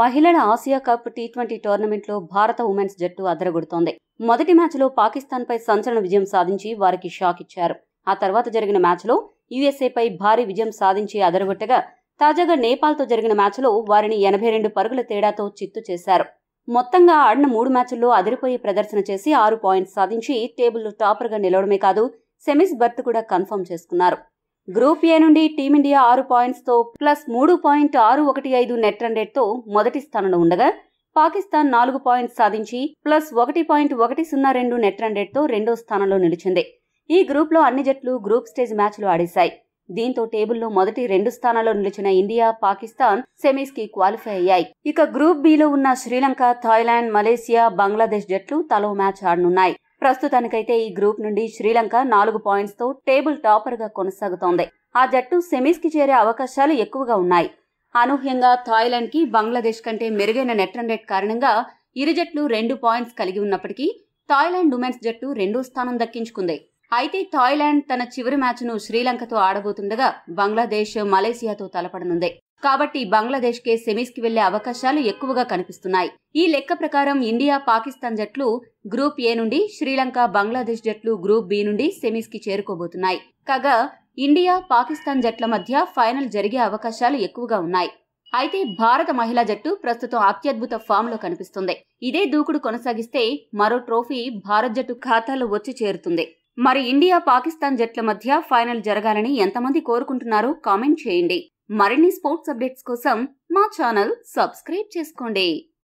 మహిళల Asia cup T twenty టోర్నమెంట్లో భారత ఉమెన్స్ జట్టు అదరగొడుతోంది మొదటి మ్యాచ్లో పాకిస్తాన్పై సంచలన విజయం సాధించి వారికి షాక్ ఇచ్చారు ఆ తర్వాత జరిగిన మ్యాచ్లో పై భారీ విజయం సాధించి అదరగొట్టగా తాజాగా నేపాల్తో జరిగిన మ్యాచ్లో వారిని ఎనభై రెండు పరుగుల తేడాతో చిత్తు చేశారు మొత్తంగా ఆడిన మూడు మ్యాచ్ల్లో అదిరిపోయి ప్రదర్శన చేసి ఆరు పాయింట్స్ సాధించి టేబుల్లో టాపర్గా నిలవడమే కాదు సెమీస్ బర్త్ కూడా కన్ఫర్మ్ చేసుకున్నారు గ్రూప్ ఏ నుండి టీమిండియా ఆరు పాయింట్స్తో ప్లస్ మూడు పాయింట్ ఆరు ఒకటి ఐదు నెట్ రన్ రేట్తో మొదటి స్థానంలో ఉండగా పాకిస్తాన్ నాలుగు పాయింట్స్ సాధించి ప్లస్ ఒకటి పాయింట్ ఒకటి సున్నా రెండు నెట్ రన్ రేట్తో రెండో స్థానంలో నిలిచింది ఈ గ్రూప్లో అన్ని జట్లు గ్రూప్ స్టేజ్ మ్యాచ్లు ఆడేశాయి దీంతో టేబుల్లో మొదటి రెండు స్థానాల్లో నిలిచిన ఇండియా పాకిస్తాన్ సెమీస్ కి క్వాలిఫై అయ్యాయి ఇక గ్రూప్ బిలో ఉన్న శ్రీలంక థాయిలాండ్ మలేసియా బంగ్లాదేశ్ జట్లు తలో మ్యాచ్ ఆడనున్నాయి ప్రస్తుతానికైతే ఈ గ్రూప్ నుండి శ్రీలంక నాలుగు పాయింట్స్తో టేబుల్ టాపర్గా కొనసాగుతోంది ఆ జట్టు సెమీస్కి చేరే అవకాశాలు ఎక్కువగా ఉన్నాయి అనూహ్యంగా థాయిలాండ్కి బంగ్లాదేశ్ కంటే మెరుగైన నెట్ రన్ రేట్ కారణంగా ఇరు జట్లు రెండు పాయింట్స్ కలిగి ఉన్నప్పటికీ థాయిలాండ్ ఉమెన్స్ జట్టు రెండో స్థానం దక్కించుకుంది అయితే థాయిలాండ్ తన చివరి మ్యాచ్ను శ్రీలంకతో ఆడబోతుండగా బంగ్లాదేశ్ మలేసియాతో తలపడనుంది కాబట్టి బంగ్లాదేశ్కే సెమీస్కి వెళ్లే అవకాశాలు ఎక్కువగా కనిపిస్తున్నాయి ఈ లెక్క ప్రకారం ఇండియా పాకిస్తాన్ జట్లు గ్రూప్ ఏ నుండి శ్రీలంక బంగ్లాదేశ్ జట్లు గ్రూప్ బి నుండి సెమీస్కి చేరుకోబోతున్నాయి కాగా ఇండియా పాకిస్తాన్ జట్ల మధ్య ఫైనల్ జరిగే అవకాశాలు ఎక్కువగా ఉన్నాయి అయితే భారత మహిళా జట్టు ప్రస్తుతం అత్యద్భుత ఫామ్లో కనిపిస్తుంది ఇదే దూకుడు కొనసాగిస్తే మరో ట్రోఫీ భారత్ జట్టు ఖాతాలో వచ్చి చేరుతుంది మరి ఇండియా పాకిస్తాన్ జట్ల మధ్య ఫైనల్ జరగాలని ఎంతమంది కోరుకుంటున్నారో కామెంట్ చేయండి మరిన్ని స్పోర్ట్స్ అప్డేట్స్ కోసం మా ఛానల్ సబ్స్క్రైబ్ చేసుకోండి